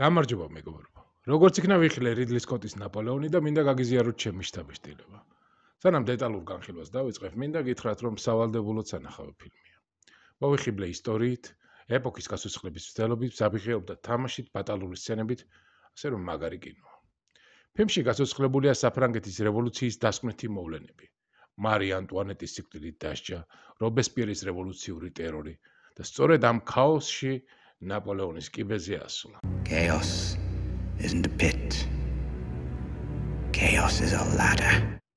გამარჯობა მეგობრებო. როგორც იქნა ვიხილე რიდლი სკოტის ნაპოლეონი და მინდა გაგიზიაროთ ჩემი შტაბის სტილობა. სანამ დეტალურ განხილვას დავიწყებ, მინდა გითხრათ, რომ სავალდებულოც ანახავე ფილმია. მოვიხიბლე ისტორიით, ეპოქის გასაცხლების ძალობით, საფიხეობდა თამაშით, ბატალური სცენებით, ასე რომ მაგარი კინოა. ფილმში გასაცხლებულია საფრანგეთის რევოლუციის დასკვნითი მოვლენები. მარი ანტუანეტის სიკვდილით დასჯა, რობესპიერის რევოლუციური ტერორი და სწორედ ამ ქაოსში ნაპოლეონის კიბეზე ასვლა. Chaos isn't a pit. Chaos is a ladder.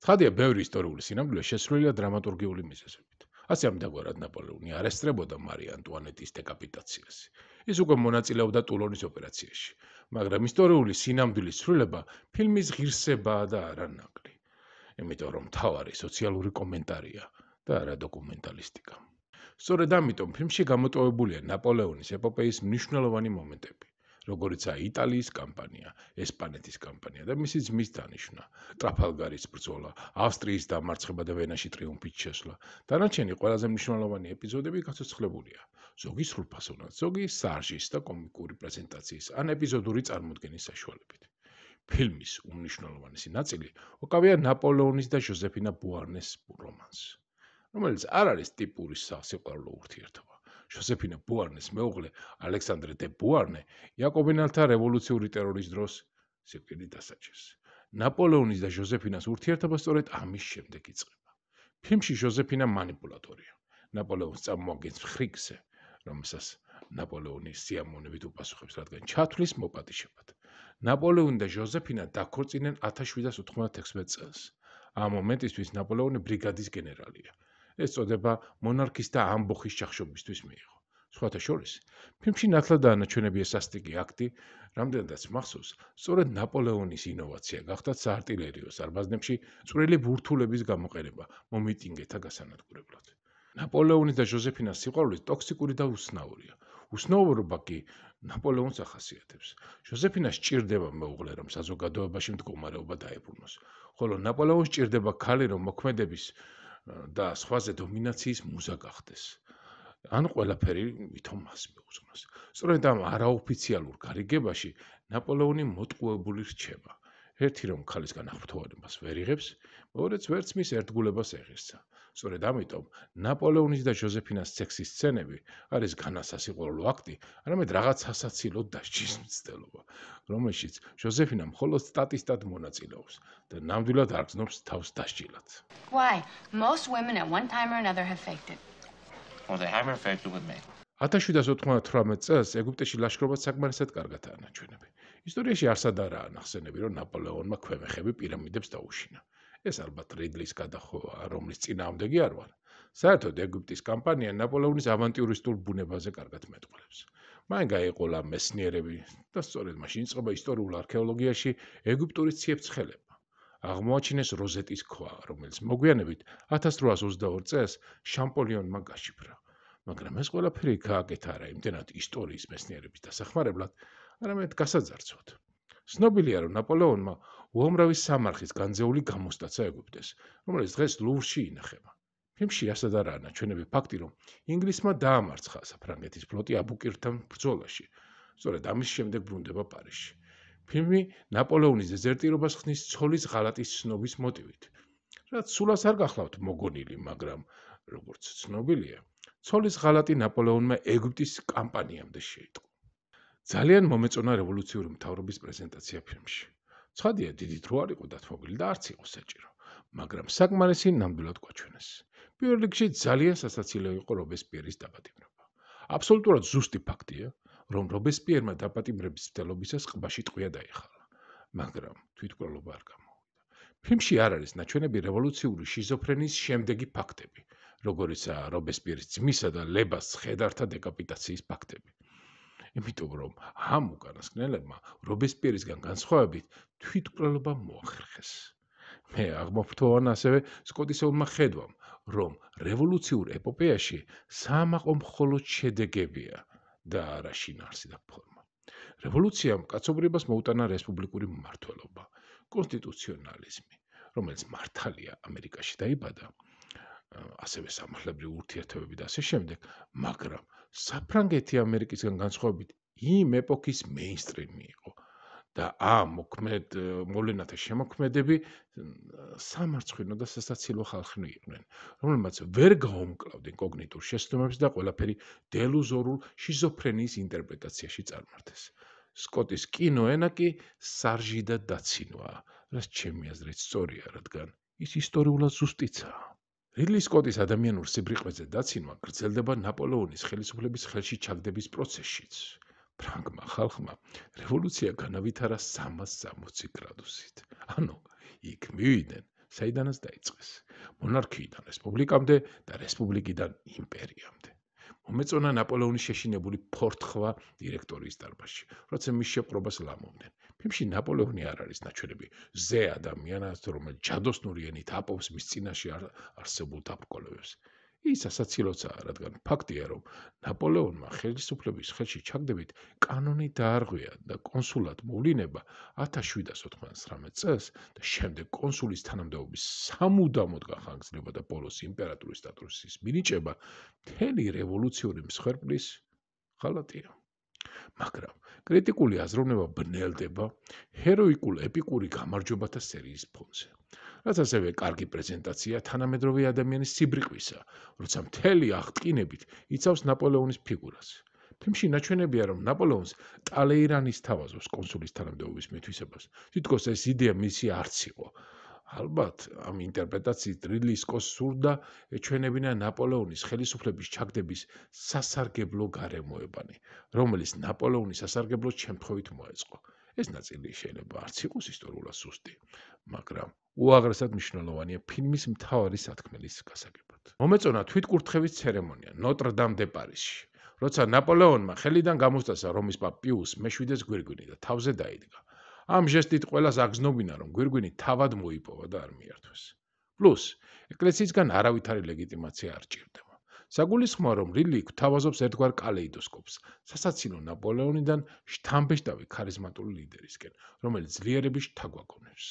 ხადია ბევრი ისტორიული სინამდვილე შესრულია დრამატურგიული მიზეზებით. ასე ამდაგვარად ნაპოლეონი არესტრებოდა მარი ანტუანეტის დეკაპიტაციას. ის უკვე მონაწილეობდა ტულონის ოპერაციაში, მაგრამ ისტორიული სინამდვილის სრულება ფილმის ღირსებაა და არანაკლი. იმიტომ რომ თავარი სოციალური კომენტარია და არა დოკუმენტალისტიკა. სწორედ ამიტომ ფილმში გამოტოვებულია ნაპოლეონის ეპოპეის მნიშვნელოვანი მომენტები, როგორიცა იტალიის კამპანია, ესპანეთის კამპანია და მისი ძმის დანიშვნა, ტრაფალგარის ბრძოლა, ავსტრიის დამარცხება და ვენაში ტრიუმფით შესვლა. დანარჩენი ყველაზე მნიშვნელოვანი ეპიზოდები გაცოცხლებულია. ზოგი სრულფასოვნად, ზოგი სარჟის და კომიკური პრეზენტაციის ან ეპიზოდური წარმოდგენის საშუალებით. ფილმის უმნიშვნელოვანესი ნაწილი ოკავია ნაპოლეონის და ჯოზეფინა ბუარნეს რომანს. რომელიც არ არის ტიპური სასიყვარულო ურთიერთობა. ჯოსეფინა ბუარნეს მეუღლე, ალექსანდრე დე ბუარნე, იაკობინელთა რევოლუციური ტერორის დროს სიკვდილით დასაჯეს. ნაპოლეონის და ჯოსეფინას ურთიერთობა სწორედ ამის შემდეგ იწყება. ფილმში ჯოსეფინა მანიპულატორია. ნაპოლეონს წარმოგენს ხრიგზე, რომელსაც ნაპოლეონი სიამონებით უპასუხებს, რადგან ჩათვლის მოპატიჟებად. ნაპოლეონი და ჯოსეფინა დაქორწინდნენ 1796 წელს. ამ მომენტისთვის ნაპოლეონი ბრიგადის გენერალია. ეს წოდება მონარქის და ამბოხის ჩახშობისთვის მიიღო. სხვათა შორის, ფილმში ნათლად დაანაჩვენებია სასტიკი აქტი, რამდენადაც მახსოვს, სწორედ ნაპოლეონის ინოვაცია გახდა საარტილერიო ზარბაზნებში წვრილი ბურთულების გამოყენება მომიტინგეთა გასანადგურებლად. ნაპოლეონი და ჯოზეფინას სიყვარული ტოქსიკური და უსნაურია. უსნაურობა კი ნაპოლეონს ახასიათებს. ჯოზეფინას ჭირდება მეუღლე, რომ საზოგადოებაში მდგომარეობა დაებრუნოს, ხოლო ნაპოლეონს ჭირდება ქალი, რომ მოქმედების და სხვაზე დომინაციის მუზა გახდეს. ან ყველაფერი ვითომ მას მიუძღვნას. სწორედ ამ არაოფიციალურ გარიგებაში ნაპოლეონი მოტყუებული რჩება. ერთი რომ ქალის განახრთოვანებას ვერ იღებს, მეორეც ვერც მის ერთგულებას ეღირსა. სწორედ ამიტომ ნაპოლეონის და ჯოზეფინას სექსის სცენები არის განასასიყვარულო აქტი, არამედ რაღაც სასაცილო დაშჩის მცდელობა, რომელშიც ჯოზეფინა მხოლოდ სტატისტად მონაწილეობს და ნამდვილად არ გზნობს თავს დაშჯილად. Why most women at one time or another have faked it. Or well, they have faked it with me. 1798 წელს ეგვიპტეში ლაშქრობა საკმარისად კარგად აღმოჩენები. ისტორიაში არსად არა ახსენები, რომ ნაპოლეონმა ქვემეხები პირამიდებს დაუშინა. ეს ალბათ რედლის გადახოვა, რომლის წინააღმდეგი არ ვარ. საერთოდ ეგვიპტის კამპანია ნაპოლეონის ავანტიურისტულ ბუნებაზე კარგად მეტყველებს. მან გაიყო ლა მესნიერები და სწორედ მაშინ წყობა ისტორიულ არქეოლოგიაში ეგვიპტური ციებცხელება. აღმოაჩინეს როზეტის ქვა, რომელიც მოგვიანებით 1822 წელს შამპოლიონმა გაშიფრა. მაგრამ ეს ყველაფერი გააკეთარა იმდენად ისტორიის მეცნიერების დასახმარებლად, არამედ გასაზარცოთ. ცნობილია, რომ ნაპოლეონმა უამრავი სამარხის განძეული გამოსტაცა ეგვიპტეს, რომელიც დღეს ლურში ინახება. ფილმში ასად არაა ნაჩვენები ფაქტი, რომ ინგლისმა დაამარცხა საფრანგეთის ფლოტი აბუკირთან ბრძოლაში. სწორედ ამის შემდეგ ბრუნდება პარიზში. ფილმი ნაპოლეონის დეზერტირობას ხსნის ცოლის ღალატის ცნობის მოტივით. რაც სულას არ გახლავთ მოგონილი, მაგრამ როგორც ცნობილია, ცოლის ღალატი ნაპოლეონმა ეგვიპტის კამპანიამდე შეიტყო. ძალიან მომეწონა რევოლუციური მთავრობის პრეზენტაცია ფილმში. ცხადია, დიდი დრო არ იყო დათმობილი და არც იყო საჭირო, მაგრამ საკმარისი ნამდვილად გაჩვენეს. პირველ რიგში ძალიან სასაცილო იყო რობესპიერის დაპატიმრება. აბსოლუტურად ზუსტი ფაქტია, რომ რობესპიერმა დაპატიმრების ბრძოლისას ყბაში ტყვია დაიხალა, მაგრამ თვითკვლობა არ გამოვიდა. ფილმში არ არის ნაჩვენები რევოლუციური შიზოფრენიის შემდეგი ფაქტები. როგორიცაა რობესპიერის ძმისა და ლებას ხედართა დეკაპიტაციის ფაქტები. იმიტომ რომ ამ უკანასკნელებმა რობესპიერისგან განსხვავებით თვითკვლელობა მოახერხეს. მე აღმოფრთოვან ასევე სკოტისეულმა ხედვამ, რომ რევოლუციურ ეპოპეაში სამაყო მხოლოდ შედეგებია და არა შინაარსი და ფორმა. რევოლუციამ კაცობრიობას მოუტანა რესპუბლიკური მმართველობა, კონსტიტუციონალიზმი, რომელიც მართალია ამერიკაში დაიბადა, ასევე სამართლებრივი ურთიერთობები და ასე შემდეგ, მაგრამ საფრანგეთი ამერიკისგან განსხვავებით იმ ეპოქის მეინსტრიმი იყო და ამ მოქმედ მოვლენათა შემოქმედები სამარცხვინო და სასაცილო ხალხნი იყვნენ, რომლებმაც ვერ გაუმკლავდნენ კოგნიტურ შეცდომებს და ყველაფერი დელუზორულ შიზოფრენიის ინტერპრეტაციაში წარმართეს. სკოტის კინოენა კი სარჟი და დაცინვა, რაც ჩემი აზრით სწორია, რადგან ის ისტორიულად ზუსტიცაა. რილი სკოტის ადამიანურ სიბრიყვეზე დაცინვა გრძელდება ნაპოლეონის ხელისუფლების ხელში ჩაგდების პროცესშიც. ფრანგმა ხალხმა რევოლუცია განავითარა 360 გრადუსით. ანუ იქ მივიდნენ, საიდანაც დაიწყეს. მონარქიიდან რესპუბლიკამდე და რესპუბლიკიდან იმპერიამდე. მომეწონა ნაპოლეონის შეშინებული ფორთხვა დირექტორიის დარბაზში, როცა მის შეპყრობას ლამომდნენ. ფილმში ნაპოლეონი არ არის ნაჩვენები ზე ადამიანად რომელიც ჯადოსნური ენით აპოვს მის წინაშე არსებულ დაბრკოლებებს ის ასაცილოცაა რადგან ფაქტია რომ ნაპოლეონმა ხელისუფლების ხელში ჩაგდებით კანონი დაარღვია და კონსულად მოვლინება 1799 წელს და შემდეგ კონსულის თანამდებობის სამუდამოდ განხორციელება და პოლოს იმპერატორის სტატუსის მინიჭება მთელი რევოლუციური მსხვერპლის ხალატია მაგრამ კრიტიკული აზროვნება ბნელდება ჰეროიკულ ეპიკური გამარჯვებათა სერიის ფონზე. რაც ასევე კარგი პრეზენტაცია თანამედროვე ადამიანის სიბრიყვისა, როცა მთელი აღტკინებით იცავს ნაპოლეონის ფიგურას. ფილმში ნაჩვენებია, რომ ნაპოლეონს ტალეირანის თავაზობს კონსულის თანამდებობის მითვისებას. თითქოს ეს იდეა მისი არც იყო. ალბათ ამ ინტერპრეტაციით რილისკოს სურდა ჩვენებინა ნაპოლეონის ხელისუფლების ჩაგდების სასარგებლო გარემოებანი, რომელიც ნაპოლეონის სასარგებლო შემთხვევით მოეწყო. ეს ნაწილი შეიძლება არც იყოს ისტორიულად სუსტი, მაგრამ უაღრესად მნიშვნელოვანია ფილმის მთავარი სათქმელის გასაგებად. მომეწონა თვითკურთხევის ცერემონია ნოტრდამ დე პარიზში, როცა ნაპოლეონმა ხელიდან გამოსტაცა რომის პაპ პიუს მე-7-ის გვირგვინი და თავზე დაიდგა. ამ ჟესტით ყოველას აგზნობინა რომ გვირგვინი თავად მოიპოვა და არ მიერთვეს პლუს ეკლესიისგან არავითარი ლეგიტიმაცია არ ჭირდება საგულისხმოა რომ რილი გვთავაზობს ერთგვარ კალეიდოსკოპს სასაცილო ნაპოლეონიდან შთამბეჭდავი ქარიზმატული ლიდერისკენ რომელიც ძლიერების შთაგვაგონებს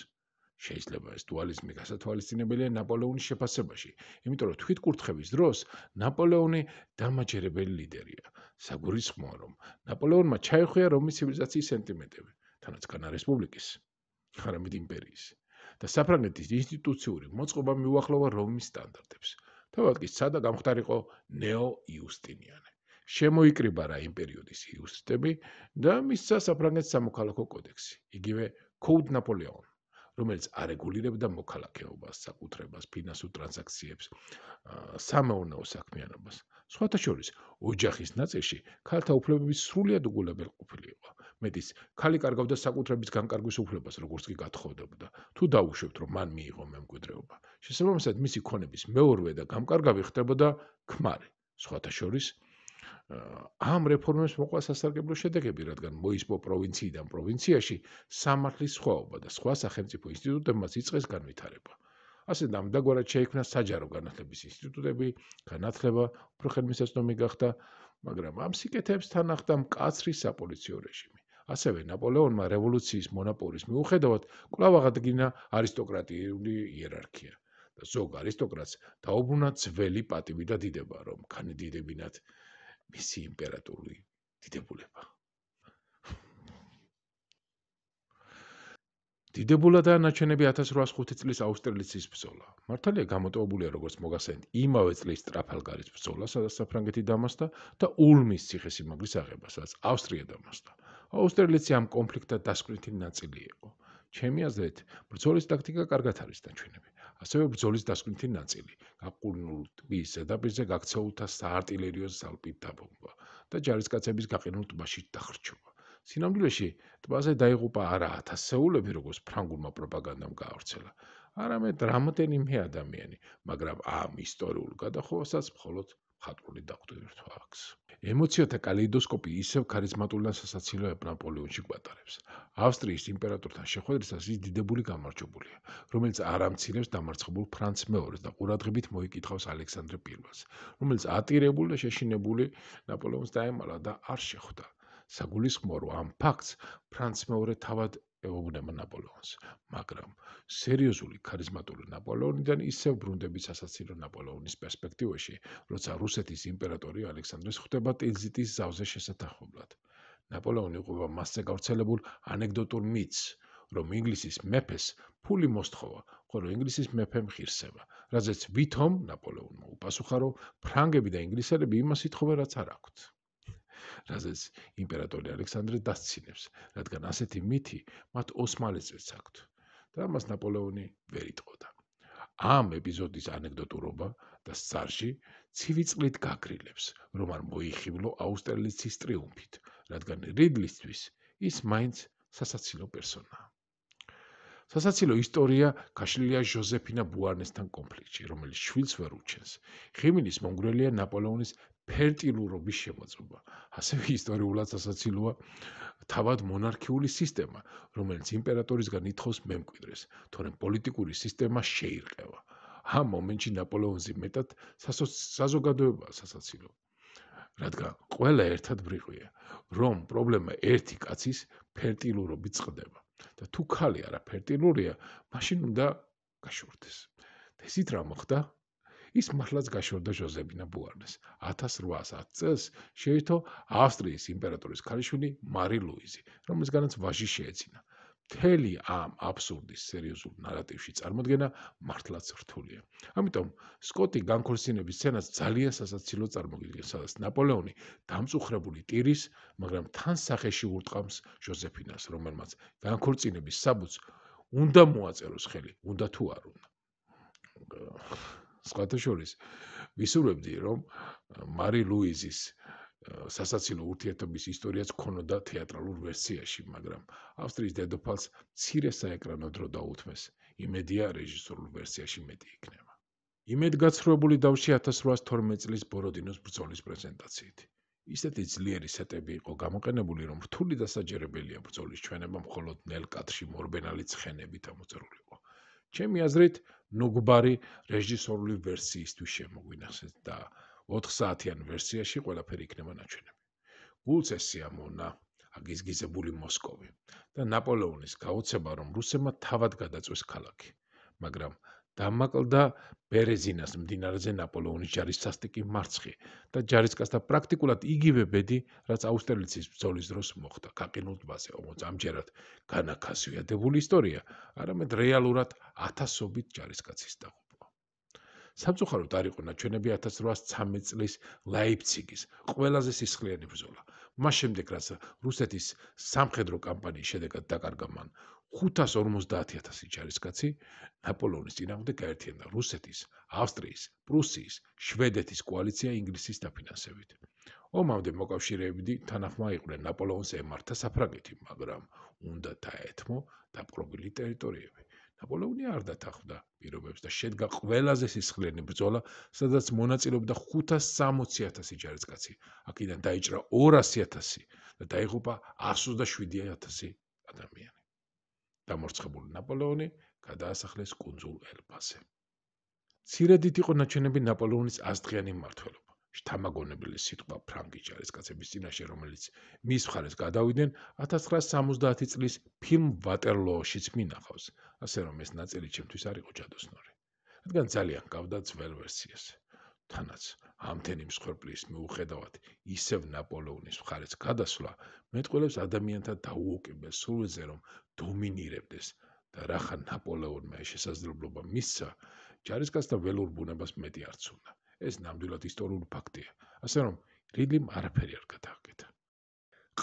შეიძლება ეს დუალიზმი გასათვალისწინებელია ნაპოლეონის შეფასებაში იმიტომ რომ თვითკურთხების დროს ნაპოლეონი დამაჯერებელი ლიდერია საგურისხმოა რომ ნაპოლეონმა ჩაიხვია რომის ცივილიზაციის სენტიმენტები თანაც კანარ რესპუბლიკის ხარამეთ იმპერიის და საფრანგეთის ინსტიტუციური მოწყობა მიუახლოვა რომის სტანდარტებს. თავად კი სადა გამختارიყო ნეო იუსტინიანე. შემოიკრიბა რა იმ პერიოდის იუსტები და მისცა საფრანგეთს სამოქალაქო კოდექსი, იგივე კოდ ნაპოლეონ, რომელიც არეგულირებდა მოქალაქეობას, საკუთრებას, ფინანსურ ტრანზაქციებს, სამეურნეო საქმიანობას. სხვათა შორის ოჯახის ნაწილში ქალთა უფლებების სრულად უგულებელი ყოფილი იყო მეტის ქალი კარგავდა საკუთრების განკარგვის უფლებას როგორც კი გათხოვდებოდა თუ დაუშვებთ რომ მან მიიღო მემკვიდრეობა შესაბამისად მისი ქონების მეორვე და გამკარგავი ხდებოდა ქმარი სხვათა შორის ამ რეფორმებს მოყვა სასარგებლო შედეგები, რადგან მოისპო პროვინციიდან პროვინციაში სამართლის სხვაობა და სხვა სახელმწიფო ინსტიტუტებმა იწყეს განვითარება. ასე დამდაგვარად შეიქმნა საჯარო განათლების ინსტიტუტები, განათლება უფრო ხელმისაწვდომი გახდა, მაგრამ ამ სიკეთებს თან ახლდა მკაცრი საპოლიციო რეჟიმი. ასევე ნაპოლეონმა რევოლუციის მონაპოლის მიუხედავად კვლავ აღადგინა არისტოკრატიული იერარქია. და ზოგ არისტოკრატს დაუბრუნა ძველი პატივი და დიდება, რომ განედიდებინათ მისი იმპერატორული დიდებულება. დიდებულად აღნიშნები 1805 წლის ავსტრალიის ბრძოლა. მართალია გამოტოვებულია როგორც მოგასენთ იმავე წლის ტრაფალგარის ბრძოლა, სადაც საფრანგეთი დამარცხდა და ულმის ციხესიმაგრის აღება, სადაც ავსტრია დამარცხდა. ავსტრალიაც ამ კონფლიქტთან დასკვნითი ნაწილი იყო. ჩემი აზრით, ბრძოლის ტაქტიკა კარგად არის დაჩვენები. ასევე ბრძოლის დასკვნითი ნაწილი, გაყურნულ ტბის ზედაპირზე გაქცეულთა საარტილერიო ზალპით დაბომბვა და ჯარისკაცების გაყინულ ტბაში დახრჩობა. სინამდვილეში ტბაზე დაიღუპა არა ათასეულები, როგორც ფრანგულმა პროპაგანდამ გაავრცელა, არამედ რამოდენიმე ადამიანი, მაგრამ ამ ისტორიულ გადახოვასაც მხოლოდ ხატული დაგვდევირთვა აქვს. ემოციათა კალეიდოსკოპი ისევ ქარიზმატული და სასაცილოა ნაპოლეონში გვატარებს. ავსტრიის იმპერატორთან შეხვედრისას ის დიდებული გამარჯვებულია, რომელიც არამცირებს დამარცხებულ ფრანც მეორეს და ყურადღებით მოიკითხავს ალექსანდრე პირველს, რომელიც ატირებული და შეშინებული ნაპოლეონს დაემალა და არ შეხვდა. საგულისხმო რომ ამ ფაქტს ფრანც მეორე თავად ეუბნება ნაპოლეონს, მაგრამ სერიოზული ქარიზმატული ნაპოლეონიდან ისევ ბრუნდება სასაცილო ნაპოლეონის პერსპექტივაში, როცა რუსეთის იმპერატორი ალექსანდრეს ხვდება ტილზიტის ზავზე შესათახობლად. ნაპოლეონი ყובה მასზე გავრცელებულ ანეკდოტურ მითს, რომ ინგლისის მეფეს ფული მოსთხოვა, ხოლო ინგლისის მეფემ ღირსება. რადგან ვითომ ნაპოლეონმა უპასუხა, რომ ფრანგები და ინგლისელები იმას ითხოვენ, რაც არ აქვს. რაზეც იმპერატორი ალექსანდრე დაცინებს, რადგან ასეთი მითი მათ ოსმალეთშიც აქვთ. და ამას ნაპოლეონი ვერ იტყოდა. ამ ეპიზოდის ანეკდოტურობა და სწარში ცივი წყლით გაგრილებს, რომ არ მოიხიბლო აუსტერლიცის ტრიუმფით, რადგან რიდლისთვის ის მაინც სასაცილო პერსონაა. სასაცილო ისტორია ქაშლილია ჯოზეფინა ბუარნესთან კონფლიქტში, რომელიც შვილს ვერ უჩენს. ხიმინის მონგრელია ნაპოლეონის ფერტილურობის შემოწმება. ასევე ისტორიულად ასაცილოა თავად მონარქიული სისტემა, რომელიც იმპერატორისგან ითხოვს მემკვიდრეს, თორემ პოლიტიკური სისტემა შეირყევა. ამ მომენტში ნაპოლეონი მეტად საზოგადოებაა ასაცილო. რადგან ყველა ერთად ბრიყვია, რომ პრობლემა ერთი კაცის ფერტილურობით წყდება. და თუ ქალი არა ფერტილურია, მაშინ უნდა გაშორდეს. და ისიც რა მოხდა? ის მართლაც გაშორდა ჟოზებინა ბუარნეს 1810 წელს შეირთო ავსტრიის იმპერატორის ქალიშვილი მარი ლუიზი რომელსგანაც ვაჟი შეეძინა თელი ამ აბსურდის სერიოზულ ნარატივში წარმოქმნა მართლაც რთულია. ამიტომ სკოტი განქორწინების სცენას ძალიან სასაცილო წარმოგიდგენს, სადაც ნაპოლეონი დამწუხრებული ტირის, მაგრამ თან სახეში ურტყამს ჯოზეფინას, რომელმაც განქორწინების საბუთს უნდა მოაწეროს ხელი, უნდა თუ არ უნდა. სხვათა შორის ვისურვებდი რომ მარი ლუიზის სასაცილო ურთიერთობის ისტორიაც ქონოდა თეატრალურ ვერსიაში მაგრამ ავსტრიის დედოფალს ცირე საეკრანო დრო დაუთმეს იმედია რეჟისორულ ვერსიაში მეტი იქნება იმედგაცრუებული დავში 1812 წლის ბოროდინოს ბრძოლის პრეზენტაციით ისეთი ძლიერი სეტები იყო გამოყენებული რომ რთული დასაჯერებელია ბრძოლის ჩვენება მხოლოდ ნელკატში მორბენალი ცხენებით ამოწერული ჩემი აზრით ნუგბარი რეჟისორული ვერსიისთვის შემოგვინახეს და 4 საათიან ვერსიაში ყველაფერი იქნება ნაჩვენები. გულწესია მონა აგიზგიზებული მოსკოვი და ნაპოლეონის გაოცება რომ რუსებმა თავად გადაწვეს ქალაქი, მაგრამ დამაკლდა ბერეზინას მდინარეზე ნაპოლეონის ჯარის სასტიკი მარცხი და ჯარისკაცთა პრაქტიკულად იგივე ბედი, რაც აუსტერლიცის ბრძოლის დროს მოხდა. კაკინულტბაზე ოღონდ ამჯერად განაკასვიადებული ისტორია, არამედ რეალურად ათასობით ჯარისკაცის დაღუპვა. სამწუხაროდ არ იყო ნაჩვენები 1813 წლის ლაიფციგის ყველაზე სისხლიანი ბრძოლა. მას შემდეგ, რაც რუსეთის სამხედრო კამპანიის შედეგად დაკარგა მან 550000 ჯარისკაცი ნაპოლეონის ძინავდა გაერთიანდა რუსეთის, ავსტრიის, პრუსიის, შვედეთის კოალიცია ინგლისის დაფინანსებით. ომამდე მოკავშირეები თანახმა იყვნენ ნაპოლეონს ემართა საფრანგეთი, მაგრამ უნდა დაეთმო დაპყრობილი ტერიტორიები. ნაპოლეონი არ დათანხმდა პირობებს და შედგა ყველაზე სისხლიანი ბრძოლა, სადაც მონაწილეობდა 560000 ჯარისკაცი. აქედან დაიჭრა 200000 და დაიღუპა 127000 ადამიანი. დამორცხებული ნაპოლეონი გადაასახლეს კონძულ ელბაზე. ცირედით იყო ნაჩვენები ნაპოლეონის ასდღიანი მმართველობა. შთამაგონებელი სიტყვა ფრანგი ჯარისკაცების წინაშე, რომელიც მის მხარეს გადავიდნენ 1970 წლის ფილმ ვატერლოოშიც მინახავს, ასე რომ ეს ნაწილი ჩემთვის არ იყო ჯადოსნური, რადგან ძალიან გავდა ძველ ვერსიაზე. თანაც ამთენი მსხვერპლის მიუხედავად ისევ ნაპოლეონის მხარეს გადასვლა მეტყველებს ადამიანთა დაუოკებელ სულზე რომ დომინირებდეს და რახან ნაპოლეონმა შესაძლებლობა მისცა ჯარისკაცთა ველურ ბუნებას მეტი არ ცუნდა ეს ნამდვილად ისტორიული ფაქტია ასე რომ რიდლიმ არაფერი არ გადააკეთა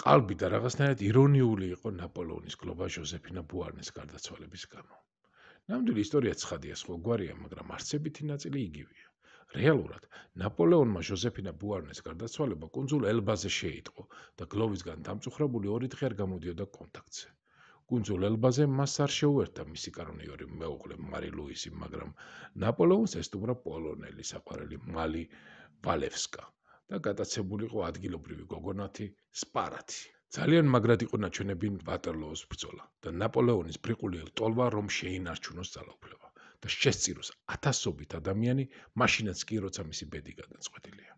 ყალბი და რაღაცნაირად ირონიული იყო ნაპოლეონის გლობა ჯოზეფინა ბუარნეს გარდაცვალების გამო ნამდვილი ისტორია ცხადია სხვა გვარია მაგრამ არცებითი ნაწილი იგივეა რეალურად ნაპოლეონმა ჯოზეფინა ბუარნეს გარდაცვალება კონძულ ელბაზე შეიტყო და გლოვისგან დამწუხრებული ორი დღე არ გამოდიოდა კონტაქტზე. კონძულ ელბაზე მას არ შეუერთა მისი კარონიორი მეუღლე მარი ლუისი, მაგრამ ნაპოლეონს ესტუმრა პოლონელი საყვარელი მალი ვალევსკა და გადაცებულიყო ადგილობრივი გოგონათი სპარათი. ძალიან მაგრად იყო ნაჩვენები ვატერლოოს ბრძოლა და ნაპოლეონის ბრიყული ტოლვა რომ შეინარჩუნოს ძალაუფლება. და შესწიროს ათასობით ადამიანი, მაშინაც კი როცა მისი ბედი გადაწყვეტილია.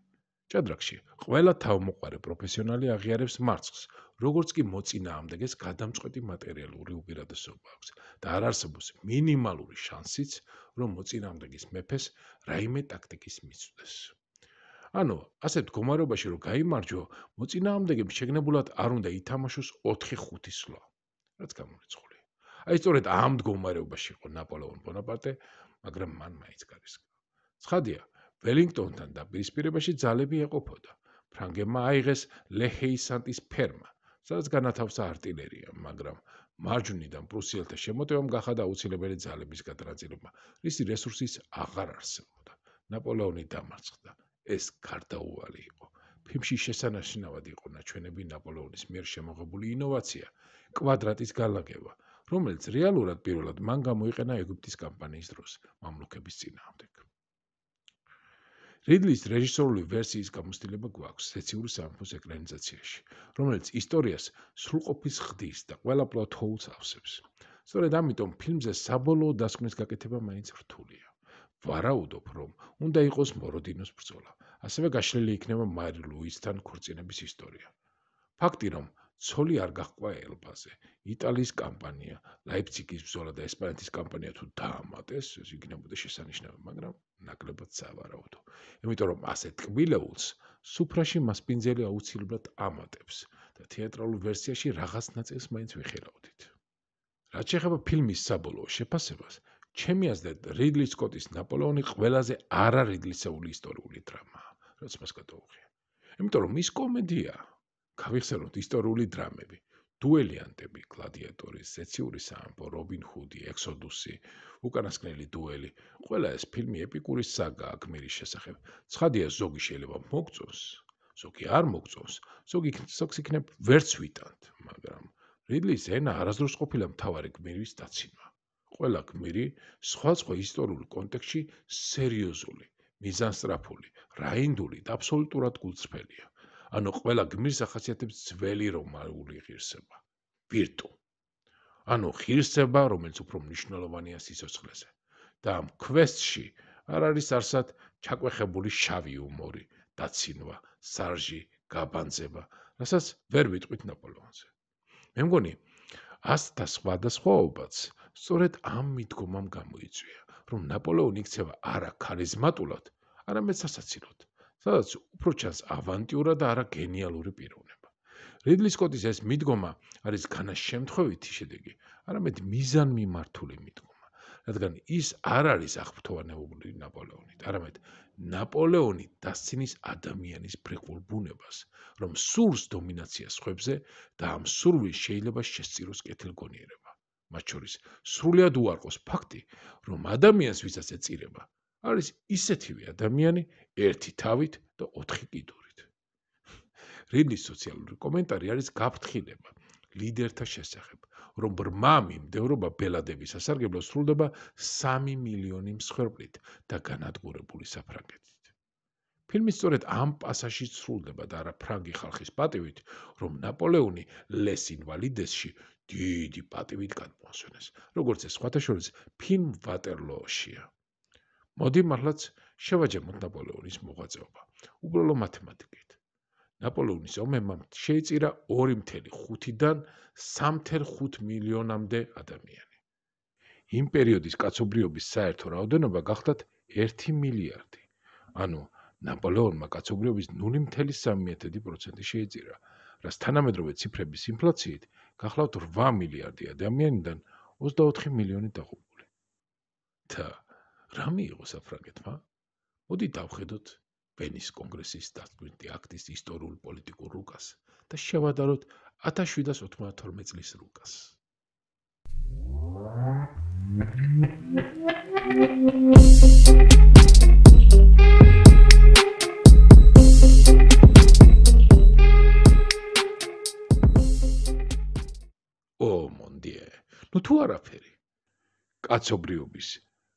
ჩადრაკში ყველა თავმოყარე პროფესიონალი აღიარებს მარცხს, როგორც კი მოწინააღმდეგეს გადამწყვეტი მატერიალური უპირატესობა აქვს და არ არსებობს მინიმალური შანსიც, რომ მოწინააღმდეგის მეფეს რაიმე ტაქტიკის მისცდეს. ანუ ასე მდგომარეობაში რომ გამოიმარჯო, მოწინააღმდეგებს შეგნებულად არ უნდა ითამაშოს 4-5 სლო. რაც გამორიცხული აი სწორედ ამ მდგომარეობაში იყო ნაპოლეონ ბონაპარტე, მაგრამ მან მაინც გარისკა. ცხადია, ველინგტონთან და პირისპირებაში ძალები ეყოფოდა. ფრანგებმა აიღეს ლეჰეისანტის ფერმა, სადაც განათავსა артиლერია, მაგრამ მარჯვნიდან პრუსიელთა შემოტევამ გახადა უცილებელი ძალების გადაძილება, რისი რესურსის აღარ არსებობდა. ნაპოლეონი დამარცხდა. ეს გარდაუვალი იყო. ფიმში შესანიშნავად იყო ნაჩვენები ნაპოლეონის მიერ შემოღებული ინოვაცია, კვადრატის განლაგება. რომელიც რეალურად პირველად მან გამოიყენა ეგვიპტის კამპანიის დროს მამლუქების წინააღმდეგ. რიდლის რეჟისორული ვერსიის გამოსtildeება გვაქვს სეციური სამფოს ეკრანიზაციაში, რომელიც ისტორიას სრულყოფის ხდის და ყველა პლოთ ჰოლს ავსებს. სწორედ ამიტომ ფილმზე საბოლოო დასკვნის გაკეთება მაინც რთულია. ვარაუდობ, რომ უნდა იყოს მოროდინოს ბრძოლა. ასევე გაშლილი იქნება მარი ლუისთან ქორწინების ისტორია. ფაქტი რომ ცოლი არ გაჰყვა ელბაზე. იტალიის კამპანია, ლაიფციგის ბრძოლა და ესპანეთის კამპანია თუ დაამატეს, ეს იქნებოდა შესანიშნავი, მაგრამ ნაკლებად სავარაუდო. იმიტომ რომ ასეთ კბილეულს სუფრაში მასპინძელი აუცილებლად ამატებს და თეატრალურ ვერსიაში რაღაც ნაწილს მაინც ვიხელავდით. რაც შეეხება ფილმის საბოლოო შეფასებას, ჩემი აზრით რიდლი სკოტის ნაპოლეონი ყველაზე არარიდლისეული ისტორიული დრამაა, როგორც მას გადაუხია. იმიტომ რომ ის კომედიაა გავიხსენოთ ისტორიული დრამები დუელიანტები გლადიატორი ზეციური სამფო რობინ ჰუდი ექსოდუსი უკანასკნელი დუელი ყველა ეს ფილმი ეპიკური საგაა გმირის შესახებ ცხადია ზოგი შეიძლება მოგწონს ზოგი არ მოგწონს ზოგი სოქს იქნება ვერც ვიტანთ მაგრამ რიდლის ენა არასდროს ყოფილა მთავარი გმირის დაცინვა ყველა გმირი სხვა სხვა ისტორიულ კონტექსში სერიოზული მიზანსტრაფული რაინდული და აბსოლუტურად გულწრფელია ანუ ყველა გმირს ახასიათებს ძველი რომაული ღირსება ვირტუ ანუ ღირსება რომელიც უფრო მნიშვნელოვანია სიცოცხლეზე და ამ ქვესში არ არის არსად ჩაკვეხებული შავი უმორი დაცინვა სარჟი გაბანძება რასაც ვერ ვიტყვით ნაპოლეონზე მე მგონი ას და სხვადასხვაობაც სწორედ ამ მიდგომამ გამოიწვია რომ ნაპოლეონი იქცევა არა ქარიზმატულად არამედ სასაცილოდ სადაც უფრო ჩანს ავანტიურა და არა გენიალური პიროვნება. რიდლი სკოტის ეს მიდგომა არის განაშემთხვევითი შედეგი, არამედ მიზანმიმართული მიდგომა, რადგან ის არ არის ახფთოვანებული ნაპოლეონით, არამედ ნაპოლეონი დასცინის ადამიანის ფრიყულ ბუნებას, რომ სურს დომინაცია ხვებზე და ამ სურვილს შეიძლება შესწიროს კეთილგონიერება. მათ შორის სრულად უარყოს ფაქტი, რომ ადამიანს ვისაც ეწირება, არის ისეთივე ადამიანი ერთი თავით და ოთხი კიდურით. რიდის სოციალური კომენტარი არის გაფრთხილება ლიდერთა შესახებ, რომ ბრმა მიმდევრობა ბელადების ასარგებლო სრულდება 3 მილიონი მსხვერპლით და განადგურებული საფრანგეთით. ფილმი სწორედ ამ პასაჟში სრულდება და არა ფრანგი ხალხის პატივით, რომ ნაპოლეონი ლეს ინვალიდესში დიდი პატივით გამოასვენეს, როგორც ეს სხვათა შორის ფილმ ვატერლოოშია. მოდი მართლაც შევაჯამოთ ნაპოლეონის მოღვაწეობა უბრალო მათემატიკით ნაპოლეონის ომებმა შეიწირა 2.5-დან 3.5 მილიონამდე ადამიანი იმ პერიოდის კაცობრიობის საერთო რაოდენობა გახდა 1 მილიარდი ანუ ნაპოლეონმა კაცობრიობის 0.3% შეიწირა რაც თანამედროვე ციფრების ინფლაციით გახლავთ 8 მილიარდი ადამიანიდან 24 მილიონი დაღუპული და ხუ. რა მიიღო საფრანგეთმა? მოდი დავხედოთ ვენის კონგრესის დასკვირტი აქტის ისტორიულ პოლიტიკურ რუკას და შევადაროთ 1792 წლის რუკას. ო მონდიე, ნუ თუ არაფერი. კაცობრიობის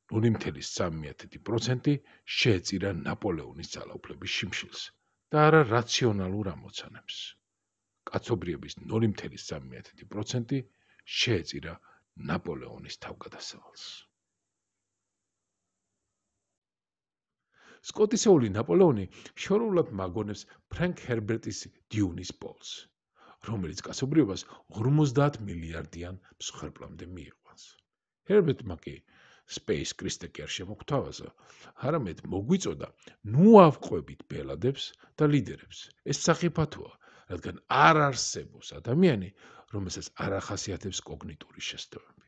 0.3% შეეწირა ნაპოლეონის ძალაუფლების შიმშილს და არა რაციონალურ ამოცანებს. კაცობრიობის 0.3% შეეწირა ნაპოლეონის თავგადასავალს. სკოტისეული ნაპოლეონი შორულად მაგონებს ფრენკ ჰერბერტის დიუნის პოლს, რომელიც კაცობრიობას 50 მილიარდიან მსხვერპლამდე მიიყვანს. ჰერბერტმა კი space კრისტეკი არ შემოგვთავაზა, არამედ მოგვიწოდა ნუ ავყვებით ბელადებს და ლიდერებს. ეს საფათოა, რადგან არ არსებობს ადამიანი, რომელსაც არ ახასიათებს კოგნიტური შესწავლები.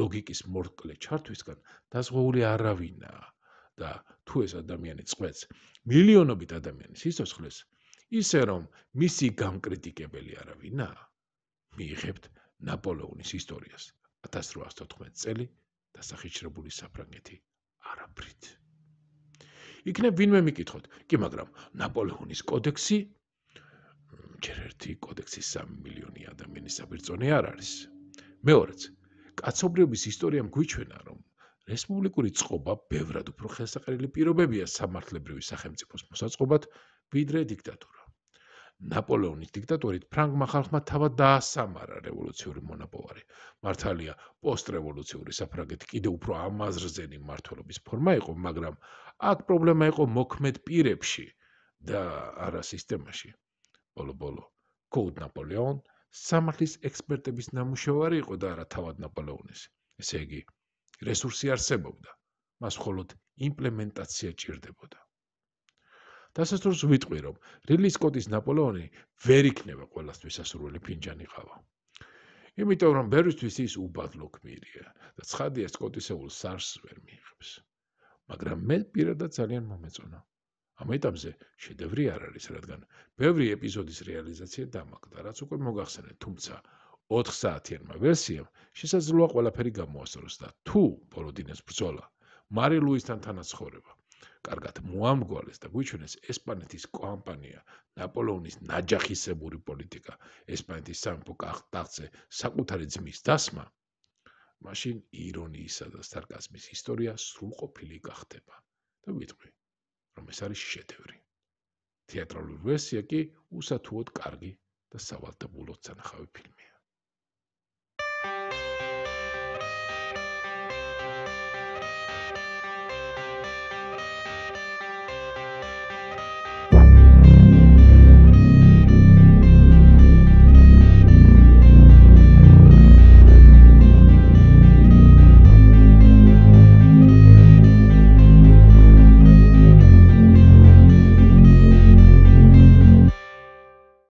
ლოგიკის მორკლე ჩართვისგან დაზღვეული არავინაა და თუ ეს ადამიანი წყვეც მილიონობით ადამიანის სიცოცხლეს, ისე რომ მისი გამკრიტიკებელი არავინაა. მიიღებთ ნაპოლეონის ისტორიას 1814 წელი დასახიჩრებული საფრანგეთი არაბრით. იქნებ ვინმე მიკითხოთ, კი მაგრამ ნაპოლეონის კოდექსი ჯერ ერთი კოდექსი 3 მილიონი ადამიანის აბერწონე არ არის. მეორეც, კაცობრიობის ისტორიამ გვიჩვენა, რომ რესპუბლიკური წყობა ბევრად უფრო ხელსაყრელი პირობებია სამართლებრივი სახელმწიფოს მოსაწყობად, ვიდრე დიქტატურ ნაპოლეონის დიქტატურით ფრანგმა ხალხმა თავად დაასამარა რევოლუციური მონაპოვარი. მართალია, პოსტრევოლუციური საფრანგეთი კიდევ უფრო ამაზრზენი მართლობის ფორმა იყო, მაგრამ აქ პრობლემა იყო მოქმედ პირებში და არა სისტემაში. ბოლო-ბოლო, კოუდ ნაპოლეონ სამართლის ექსპერტების ნამუშევარი იყო და არა თავად ნაპოლეონის. ესე იგი, რესურსი არსებობდა, მას მხოლოდ იმპლემენტაცია ჭირდებოდა. დასასრულს ვიტყვი რომ რილი სკოტის ნაპოლეონი ვერ იქნება ყოველთვის სასურველი ფინჯანი ყავა იმიტომ რომ ბერვისთვის ის უბადლო კმირია და ცხადია სკოტისეულ სარს ვერ მიიღებს მაგრამ მე პირადად ძალიან მომეწონა ამ ეტაპზე შედევრი არ არის რადგან ბევრი ეპიზოდის რეალიზაცია დამაკდა რაც უკვე მოგახსენეთ თუმცა 4 საათიანმა ვერსიამ შესაძლოა ყველაფერი გამოასწოროს და თუ პოროდინეს ბრძოლა მარი ლუისთან თანაცხოვრება კარგად მოამგვალეს და გუჩვენეს ესპანეთის კომპანია ნაპოლეონის ნაჯახისებური პოლიტიკა ესპანეთის სამეფო კახტაზე საკუთარი ძმის დასმა მაშინ ირონიისა და სარკაზმის ისტორია სრულყოფილი გახდება და ვიტყვი რომ ეს არის შედევრი თეატრალური ვერსია კი უსათუოდ კარგი და სავალდებულო ცანახავი ფილმი